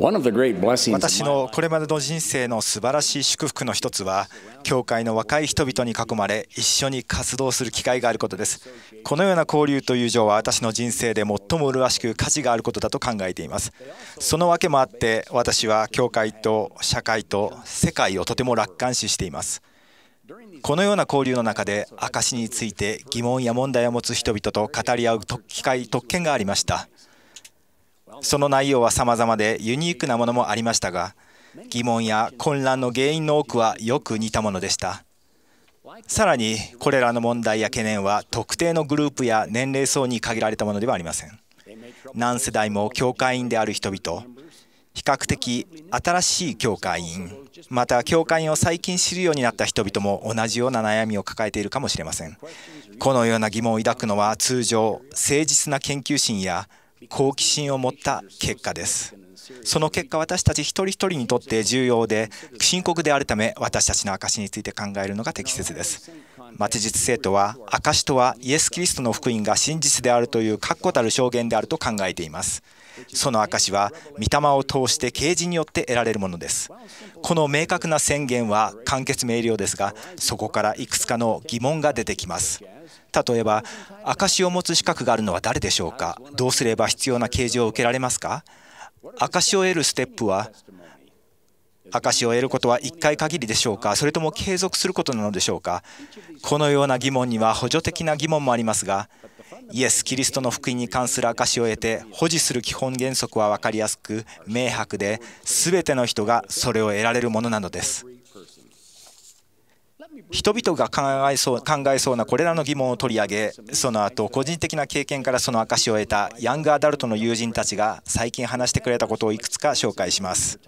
私のこれまでの人生の素晴らしい祝福の一つは教会の若い人々に囲まれ一緒に活動する機会があることですこのような交流という情は私の人生で最も麗しく価値があることだと考えていますそのわけもあって私は教会と社会と世界をとても楽観視していますこのような交流の中で証について疑問や問題を持つ人々と語り合う機会特権がありましたその内容は様々でユニークなものもありましたが疑問や混乱の原因の多くはよく似たものでしたさらにこれらの問題や懸念は特定のグループや年齢層に限られたものではありません何世代も教会員である人々比較的新しい教会員また教会員を最近知るようになった人々も同じような悩みを抱えているかもしれませんこのような疑問を抱くのは通常誠実な研究心や好奇心を持った結果ですその結果私たち一人一人にとって重要で深刻であるため私たちの証について考えるのが適切です末日生徒は証とはイエス・キリストの福音が真実であるという確固たる証言であると考えていますその証は御霊を通して啓示によって得られるものですこの明確な宣言は簡潔明瞭ですがそこからいくつかの疑問が出てきます例えば証を持つ資格があるのは誰でしょうかどうすれば必要な啓示を受けられますか証を得るステップは証を得ることは1回限りでしょうかそれとも継続することなのでしょうかこのような疑問には補助的な疑問もありますがイエス・キリストの福音に関する証を得て保持する基本原則は分かりやすく明白で全ての人がそれを得られるものなのです人々が考えそう考えそうなこれらの疑問を取り上げその後個人的な経験からその証しを得たヤングアダルトの友人たちが最近話してくれたことをいくつか紹介します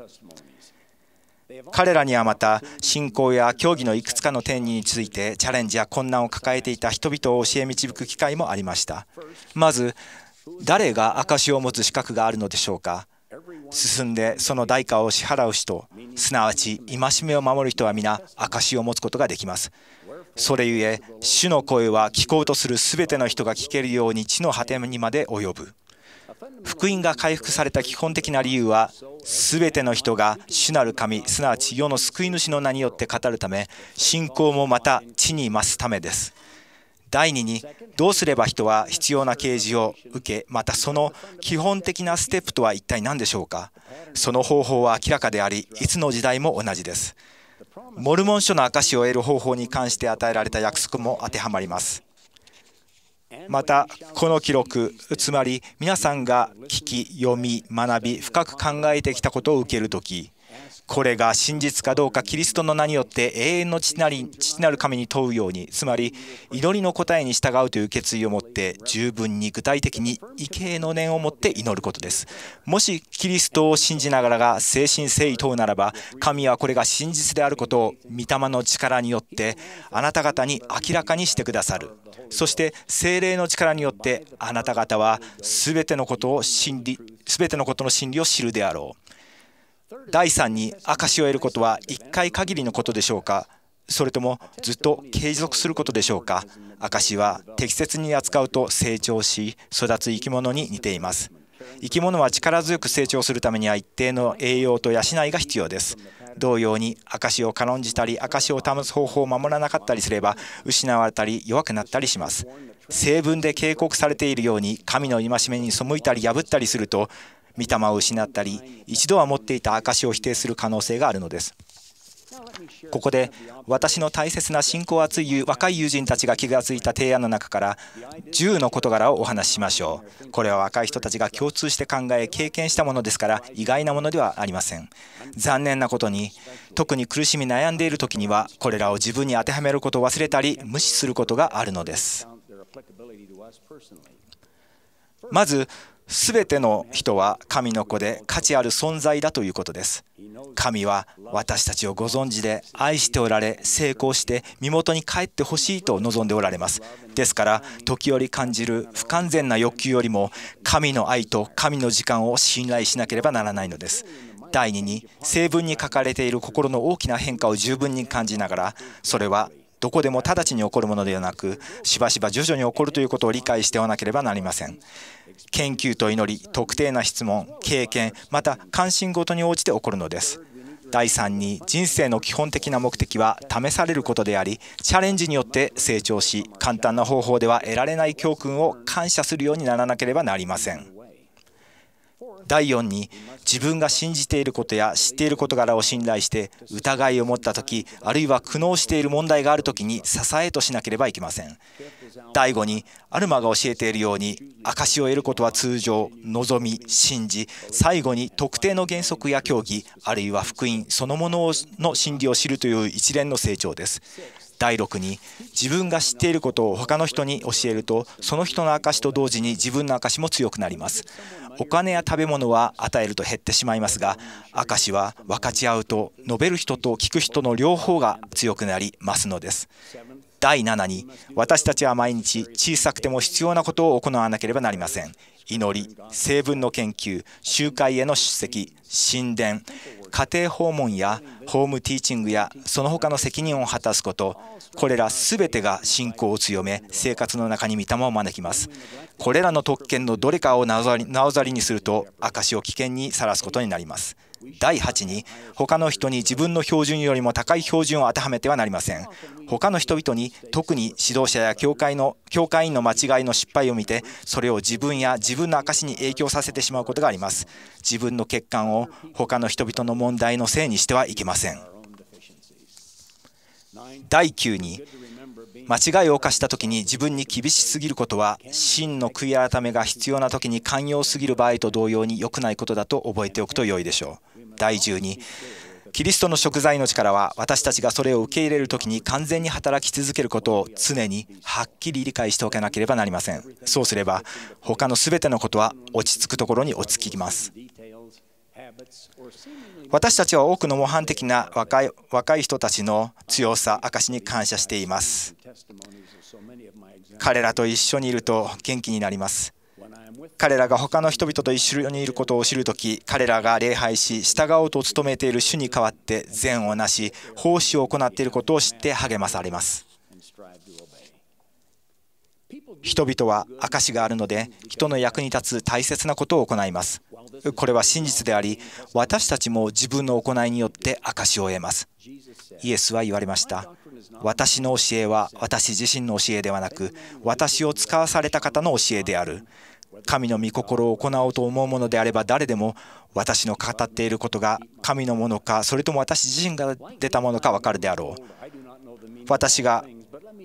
彼らにはまた信仰や競技のいくつかの点についてチャレンジや困難を抱えていた人々を教え導く機会もありましたまず誰が証しを持つ資格があるのでしょうか進んでその代価を支払う人すなわち戒めを守る人は皆証を持つことができますそれゆえ主の声は聞こうとするすべての人が聞けるように地の果てにまで及ぶ福音が回復された基本的な理由はすべての人が主なる神すなわち世の救い主の名によって語るため信仰もまた地に増すためです第2にどうすれば人は必要な啓示を受けまたその基本的なステップとは一体何でしょうかその方法は明らかでありいつの時代も同じですモルモン書の証を得る方法に関して与えられた約束も当てはまりますまたこの記録つまり皆さんが聞き読み学び深く考えてきたことを受けるときこれが真実かどうかキリストの名によって永遠の父なり父なる神に問うようにつまり祈りの答えに従うという決意を持って十分に具体的に畏敬の念を持って祈ることですもしキリストを信じながらが精神誠意問うならば神はこれが真実であることを御霊の力によってあなた方に明らかにしてくださるそして精霊の力によってあなた方は全てのことを真理全てのことの真理を知るであろう第3に証を得ることは1回限りのことでしょうかそれともずっと継続することでしょうか証は適切に扱うと成長し育つ生き物に似ています生き物は力強く成長するためには一定の栄養と養いが必要です同様に証を軽んじたり証を保つ方法を守らなかったりすれば失われたり弱くなったりします成分で警告されているように神の戒めに背いたり破ったりすると御霊を失ったり一度は持っていた証を否定する可能性があるのですここで私の大切な信仰熱い若い友人たちが気が付いた提案の中から10の事柄をお話ししましょうこれは若い人たちが共通して考え経験したものですから意外なものではありません残念なことに特に苦しみ悩んでいる時にはこれらを自分に当てはめることを忘れたり無視することがあるのですまずすべての人は神の子で価値ある存在だということです神は私たちをご存知で愛しておられ成功して身元に帰ってほしいと望んでおられますですから時折感じる不完全な欲求よりも神の愛と神の時間を信頼しなければならないのです第二に成分に書かれている心の大きな変化を十分に感じながらそれはどこでも直ちに起こるものではなくしばしば徐々に起こるということを理解しておなければなりません研究と祈り特定な質問経験また関心ごとに応じて起こるのです第3に人生の基本的な目的は試されることでありチャレンジによって成長し簡単な方法では得られない教訓を感謝するようにならなければなりません第4に自分が信じていることや知っている事柄を信頼して疑いを持った時あるいは苦悩している問題がある時に支えとしなければいけません第5にアルマが教えているように証を得ることは通常望み信じ最後に特定の原則や教義あるいは福音そのものの真理を知るという一連の成長です第6に自分が知っていることを他の人に教えるとその人の証と同時に自分の証も強くなりますお金や食べ物は与えると減ってしまいますが証は分かち合うと述べる人と聞く人の両方が強くなりますのです第7に私たちは毎日小さくても必要なことを行わなければなりません祈り成分の研究集会への出席神殿家庭訪問やホームティーチングやその他の責任を果たすことこれら全てが信仰を強め生活の中に御霊を招きますこれらの特権のどれかをなおざりにすると証を危険にさらすことになります第8に他の人に自分の標準よりも高い標準を当てはめてはなりません他の人々に特に指導者や教会の教会員の間違いの失敗を見てそれを自分や自分の証に影響させてしまうことがあります自分の欠陥を他の人々の問題のせいにしてはいけません第9に間違いを犯した時に自分に厳しすぎることは真の悔い改めが必要な時に寛容すぎる場合と同様に良くないことだと覚えておくと良いでしょう第12キリストの食材の力は私たちがそれを受け入れる時に完全に働き続けることを常にはっきり理解しておかなければなりませんそうすれば他の全てのことは落ち着くところに落ち着きます私たちは多くの模範的な若い若い人たちの強さ証しに感謝しています彼らと一緒にいると元気になります彼らが他の人々と一緒にいることを知るとき彼らが礼拝し従おうと努めている主に代わって善をなし奉仕を行っていることを知って励まされます人々は証があるので人の役に立つ大切なことを行いますこれは真実であり私たちも自分の行いによって証を得ますイエスは言われました私の教えは私自身の教えではなく私を使わされた方の教えである神の御心を行おうと思うものであれば誰でも私の語っていることが神のものかそれとも私自身が出たものか分かるであろう私が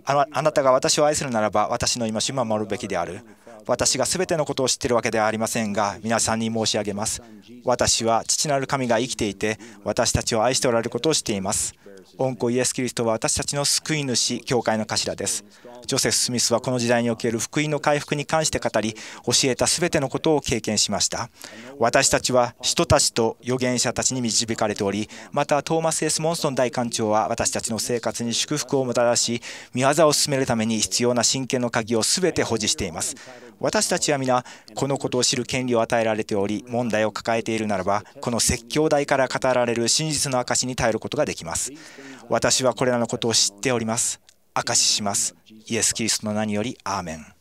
あなたが私を愛するならば私の今しを守るべきである私が全てのことを知っているわけではありませんが皆さんに申し上げます私は父なる神が生きていて私たちを愛しておられることを知っています御子イエス・キリストは私たちの救い主教会の頭ですジョセフ・スミスはこの時代における福音の回復に関して語り教えた全てのことを経験しました私たちは人たちと預言者たちに導かれておりまたトーマス・エス・モンストン大官長は私たちの生活に祝福をもたらし見業を進めるために必要な真剣の鍵を全て保持しています私たちは皆このことを知る権利を与えられており問題を抱えているならばこの説教台から語られる真実の証に耐えることができます私はこれらのことを知っております。証しします。イエス・キリストの名により、アーメン。